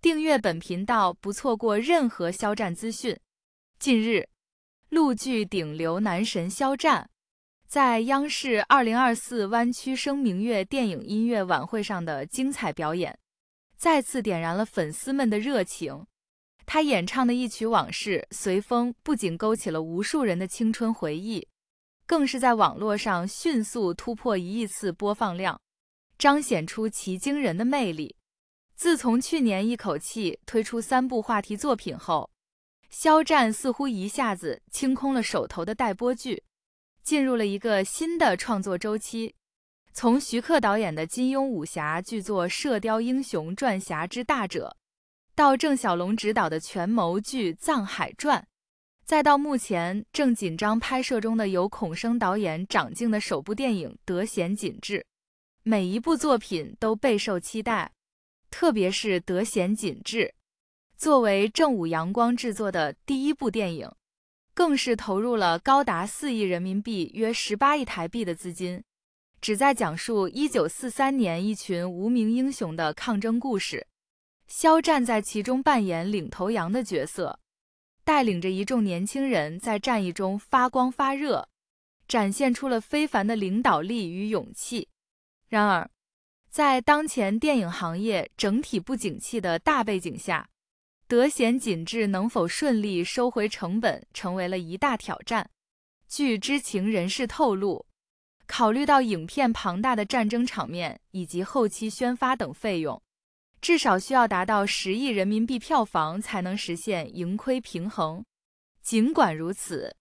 订阅本频道，不错过任何肖战资讯。近日，陆剧顶流男神肖战在央视《二零二四湾区声明月》电影音乐晚会上的精彩表演，再次点燃了粉丝们的热情。他演唱的一曲《往事随风》，不仅勾起了无数人的青春回忆，更是在网络上迅速突破一亿次播放量，彰显出其惊人的魅力。自从去年一口气推出三部话题作品后，肖战似乎一下子清空了手头的待播剧，进入了一个新的创作周期。从徐克导演的金庸武侠巨作《射雕英雄传·侠之大者》，到郑晓龙执导的权谋剧《藏海传》，再到目前正紧张拍摄中的由孔笙导演、掌镜的首部电影《德贤锦致》，每一部作品都备受期待。特别是《德贤锦志》，作为正午阳光制作的第一部电影，更是投入了高达四亿人民币（约十八亿台币）的资金，旨在讲述一九四三年一群无名英雄的抗争故事。肖战在其中扮演领头羊的角色，带领着一众年轻人在战役中发光发热，展现出了非凡的领导力与勇气。然而，在当前电影行业整体不景气的大背景下，德贤紧致能否顺利收回成本，成为了一大挑战。据知情人士透露，考虑到影片庞大的战争场面以及后期宣发等费用，至少需要达到十亿人民币票房才能实现盈亏平衡。尽管如此，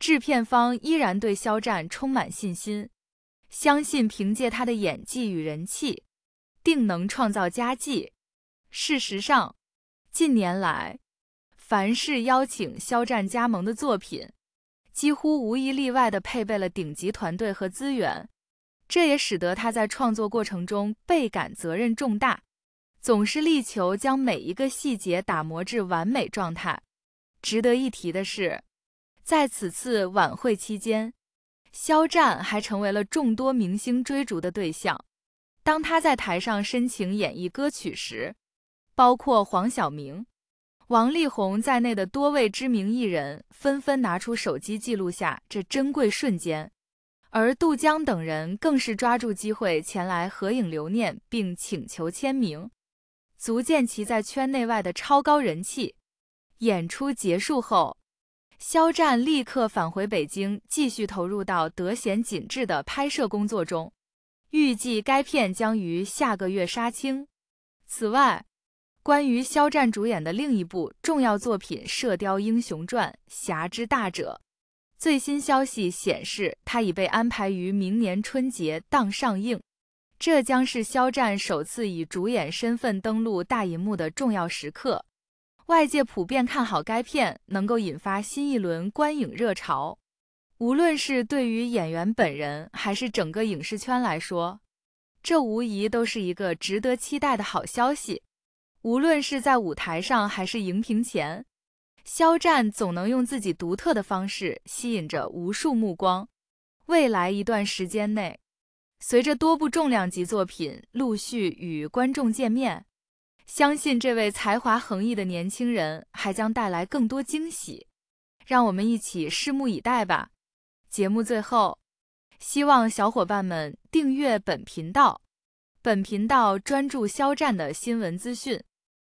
制片方依然对肖战充满信心。相信凭借他的演技与人气，定能创造佳绩。事实上，近年来凡是邀请肖战加盟的作品，几乎无一例外地配备了顶级团队和资源。这也使得他在创作过程中倍感责任重大，总是力求将每一个细节打磨至完美状态。值得一提的是，在此次晚会期间。肖战还成为了众多明星追逐的对象。当他在台上深情演绎歌曲时，包括黄晓明、王力宏在内的多位知名艺人纷纷拿出手机记录下这珍贵瞬间，而杜江等人更是抓住机会前来合影留念，并请求签名，足见其在圈内外的超高人气。演出结束后。肖战立刻返回北京，继续投入到《德贤紧致的拍摄工作中。预计该片将于下个月杀青。此外，关于肖战主演的另一部重要作品《射雕英雄传：侠之大者》，最新消息显示，他已被安排于明年春节档上映。这将是肖战首次以主演身份登陆大银幕的重要时刻。外界普遍看好该片能够引发新一轮观影热潮，无论是对于演员本人，还是整个影视圈来说，这无疑都是一个值得期待的好消息。无论是在舞台上，还是荧屏前，肖战总能用自己独特的方式吸引着无数目光。未来一段时间内，随着多部重量级作品陆续与观众见面。相信这位才华横溢的年轻人还将带来更多惊喜，让我们一起拭目以待吧。节目最后，希望小伙伴们订阅本频道，本频道专注肖战的新闻资讯。